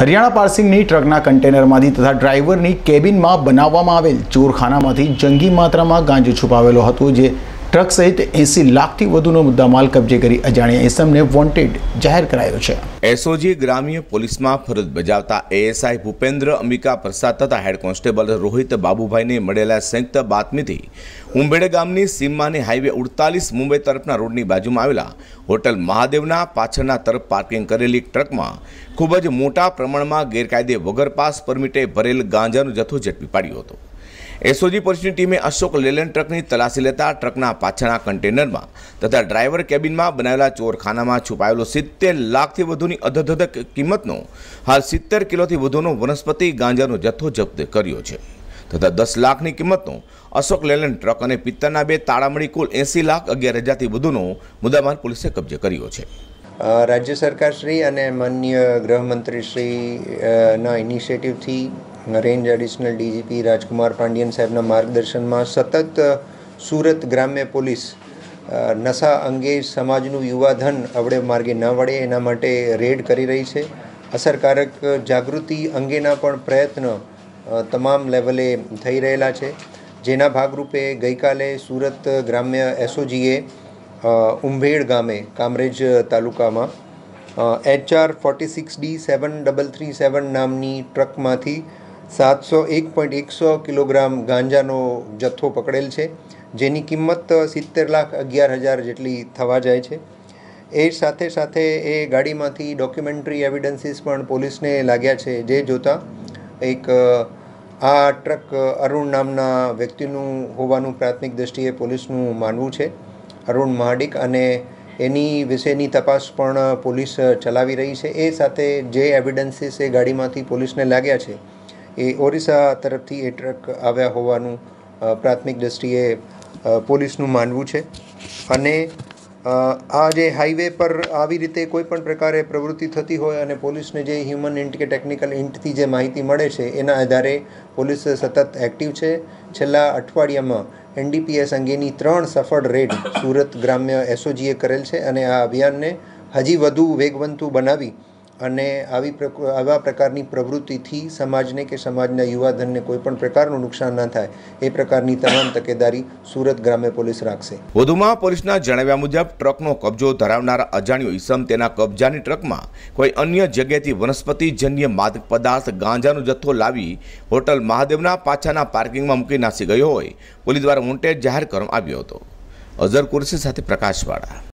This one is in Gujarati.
હરિયાણા પાર્સિંગની ટ્રકના કન્ટેનરમાંથી તથા ડ્રાઈવરની કેબિનમાં બનાવવામાં આવેલ ચોરખાનામાંથી જંગી માત્રામાં ગાંજો છુપાવેલો હતો જે ટ્રક સહિત એસી લાખથી વધુનો મુદ્દામાલ કબજે કરી અજાણ્યા એસમને વોન્ટેડ જાહેર કરાયો છે એસઓજી ગ્રામ્ય પોલીસમાં ફરજ બજાવતા એએસઆઈ ભૂપેન્દ્ર અંબિકા પ્રસાદ તથા હેડ કોન્સ્ટેબલ રોહિત બાબુભાઈને મળેલા સંયુક્ત બાતમીથી ઉંબેડા ગામની સીમાની હાઈવે ઉડતાલીસ મુંબઈ તરફના રોડની બાજુમાં આવેલા હોટલ મહાદેવના પાછળના તરફ પાર્કિંગ કરેલી ટ્રકમાં ખૂબ જ મોટા પ્રમાણમાં ગેરકાયદે વગર પાસ પરમિટે ભરેલ ગાંજાનો જથ્થો ઝડપી પાડ્યો હતો એસઓજી પોલીસની ટીમે અશોક લેલેન ટ્રકની તલાશી લેતા ટ્રકના પાછળના કન્ટેનરમાં તથા ડ્રાઈવર કેબિનમાં બનાવેલા ચોરખાનામાં છુપાયેલો સિત્તેર લાખથી વધુની અધધધ કિંમતનો હાલ સિત્તેર કિલોથી વધુનો વનસ્પતિ ગાંજાનો જથ્થો જપ્ત કર્યો છે તથા દસ લાખની કિંમતનો અશોક લેલેન્ડ ટ્રક અને પિત્તરના બે તાળામળી કુલ એંસી લાખ અગિયાર હજારથી વધુનો મુદ્દામાલ પોલીસે કબજે કર્યો છે રાજ્ય સરકાર શ્રી અને માન્ય ગૃહમંત્રીશ્રીના ઇનિશિયેટિવથી range additional DGP Rajkumar Pandian સાહેબના માર્ગદર્શનમાં સતત સુરત ગ્રામ્ય પોલીસ નશા અંગે સમાજનું યુવાધન અવળે માર્ગે ન વળે એના માટે રેડ કરી રહી છે અસરકારક જાગૃતિ અંગેના પણ પ્રયત્ન તમામ લેવલે થઈ રહેલા છે જેના ભાગરૂપે ગઈકાલે સુરત ગ્રામ્ય એસઓજીએ ઉંભેડ ગામે કામરેજ તાલુકામાં HR forty six D seven double three seven નામની ટ્રકમાંથી સાતસો એક પોઈન્ટ એકસો કિલોગ્રામ ગાંજાનો જથ્થો પકડેલ છે જેની કિંમત સિત્તેર લાખ અગિયાર હજાર જેટલી થવા જાય છે એ સાથે સાથે એ ગાડીમાંથી ડોક્યુમેન્ટરી એવિડન્સીસ પણ પોલીસને લાગ્યા છે જે જોતાં એક આ ટ્રક અરુણ નામના વ્યક્તિનું હોવાનું પ્રાથમિક દૃષ્ટિએ પોલીસનું માનવું છે અરુણ મહાડિક અને એની વિશેની તપાસ પણ પોલીસ ચલાવી રહી છે એ સાથે જે એવિડન્સીસ એ ગાડીમાંથી પોલીસને લાગ્યા છે એ ઓરિસ્સા તરફથી એ ટ્રક આવ્યા હોવાનું પ્રાથમિક દૃષ્ટિએ પોલીસનું માનવું છે અને આ જે હાઈવે પર આવી રીતે કોઈ પણ પ્રકારે પ્રવૃત્તિ થતી હોય અને પોલીસને જે હ્યુમન ઇન્ટ કે ટેકનિકલ ઇન્ટથી જે માહિતી મળે છે એના આધારે પોલીસ સતત એક્ટિવ છે છેલ્લા અઠવાડિયામાં એનડીપીએસ અંગેની ત્રણ સફળ રેડ સુરત ગ્રામ્ય એસઓજીએ કરેલ છે અને આ અભિયાનને હજી વધુ વેગવંતુ બનાવી અને આવી આવા પ્રકારની પ્રવૃત્તિથી સમાજને કે સમાજના યુવાધનને કોઈ પણ પ્રકારનું નુકસાન ન થાય એ પ્રકારની તમામ તકેદારી સુરત ગ્રામ્ય પોલીસ રાખશે વધુમાં પોલીસના જણાવ્યા મુજબ ટ્રકનો કબજો ધરાવનારા અજાણ્યો ઈસમ તેના કબજાની ટ્રકમાં કોઈ અન્ય જગ્યાએથી વનસ્પતિજન્ય માદક પદાર્થ ગાંજાનો જથ્થો લાવી હોટલ મહાદેવના પાછાના પાર્કિંગમાં મૂકી નાસી ગયો હોય પોલીસ દ્વારા વોન્ટેડ જાહેર કરવામાં આવ્યો હતો અઝર કુરશી સાથે પ્રકાશવાળા